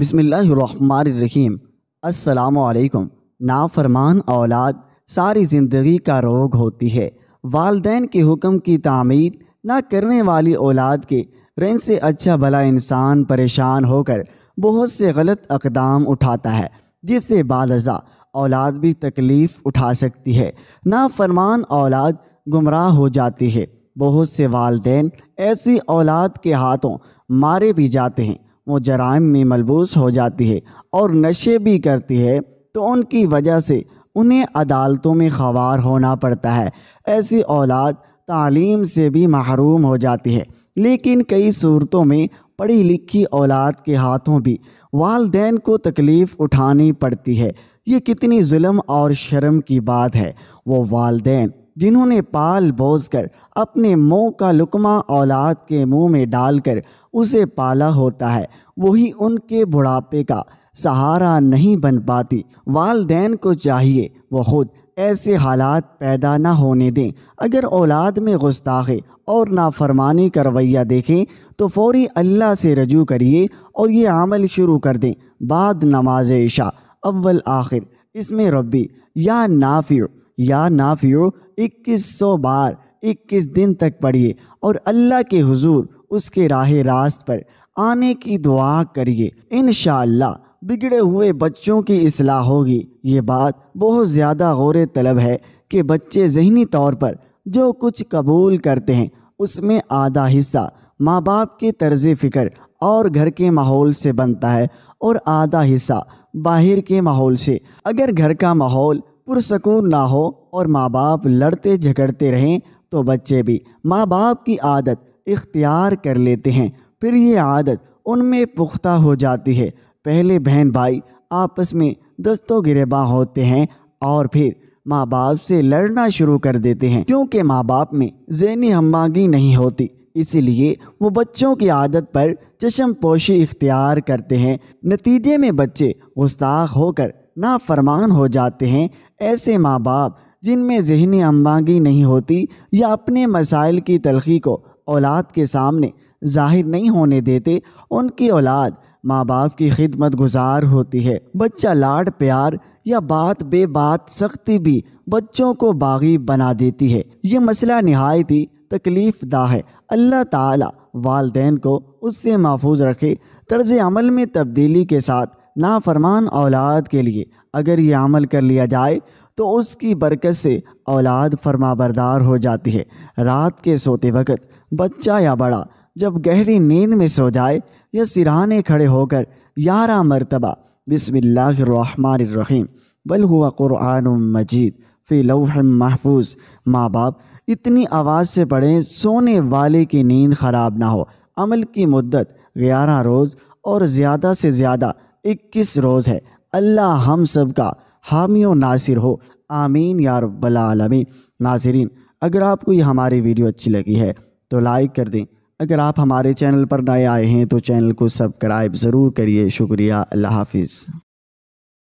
बसमीम असलकम नाफरमान औलाद सारी ज़िंदगी का रोग होती है वालदेन के हुक्म की तामीर ना करने वाली औलाद के रन से अच्छा भला इंसान परेशान होकर बहुत से गलत अकदाम उठाता है जिससे बालजा औलाद भी तकलीफ़ उठा सकती है नाफरमान औलाद गुमराह हो जाती है बहुत से वालदे ऐसी औलाद के हाथों मारे भी जाते हैं वो जराइम में मलबूस हो जाती है और नशे भी करती है तो उनकी वजह से उन्हें अदालतों में खवार होना पड़ता है ऐसी औलाद तालीम से भी महरूम हो जाती है लेकिन कई सूरतों में पढ़ी लिखी औलाद के हाथों भी वालदेन को तकलीफ़ उठानी पड़ती है ये कितनी जुल्म और शर्म की बात है वो वालदेन जिन्होंने पाल बोझ कर अपने मोह का लुकमा औलाद के मुँह में डालकर उसे पाला होता है वही उनके बुढ़ापे का सहारा नहीं बन पाती वालदेन को चाहिए वो खुद ऐसे हालात पैदा ना होने दें अगर औलाद में गुस्ताखे और नाफरमानी का रवैया देखें तो फौरी अल्लाह से रजू करिए और ये अमल शुरू कर दें बाद नमाज ईशा अव्वल आखिर इसमें रबी या नाफिर या नाफियो 2100 बार 21 दिन तक पढ़िए और अल्लाह के हुजूर उसके राह रास्त पर आने की दुआ करिए इन बिगड़े हुए बच्चों की असलाह होगी ये बात बहुत ज़्यादा गौर तलब है कि बच्चे जहनी तौर पर जो कुछ कबूल करते हैं उसमें आधा हिस्सा माँ बाप के तर्ज फ़िक्र और घर के माहौल से बनता है और आधा हिस्सा बाहर के माहौल से अगर घर का माहौल पुरसकून ना हो और माँ बाप लड़ते झगड़ते रहें तो बच्चे भी माँ बाप की आदत इख्तियार कर लेते हैं फिर ये आदत उनमें पुख्ता हो जाती है पहले बहन भाई आपस में दस्तों गिरेबा होते हैं और फिर माँ बाप से लड़ना शुरू कर देते हैं क्योंकि माँ बाप में जहनी हमागी नहीं होती इसीलिए वो बच्चों की आदत पर चशम पोशी इख्तियार करते हैं नतीजे में बच्चे गुस्ताख होकर नाफरमान हो जाते हैं ऐसे माँ बाप जिनमें जहनी अम्बांगी नहीं होती या अपने मसाइल की तलखी को औलाद के सामने जाहिर नहीं होने देते उनकी औलाद माँ बाप की खिदमत गुजार होती है बच्चा लाड प्यार या बात बे बात सख्ती भी बच्चों को बागी बना देती है ये मसला नहायत ही तकलीफ दा है अल्लाह ताला वालदेन को उससे महफूज रखे तर्ज अमल में तब्दीली के साथ नाफरमान औलाद के लिए अगर ये अमल कर लिया जाए तो उसकी बरकत से औलाद फरमाबरदार हो जाती है रात के सोते वक्त बच्चा या बड़ा जब गहरी नींद में सो जाए या सिराने खड़े होकर ग्यारह मरतबा बसमिल्लाम बल हुआ क़ुरान मजीद फ़ी लौह महफूज माँ बाप इतनी आवाज़ से पढ़ें सोने वाले की नींद ख़राब ना हो अमल की मुद्दत ग्यारह रोज़ और ज़्यादा से ज़्यादा इक्कीस रोज़ है अल्लाह हम सब का हामी नासिर हो आमीन यार बलालमीन नाजरीन अगर आपको ये हमारी वीडियो अच्छी लगी है तो लाइक कर दें अगर आप हमारे चैनल पर नए आए हैं तो चैनल को सब्सक्राइब ज़रूर करिए शुक्रिया अल्लाह हाफिज़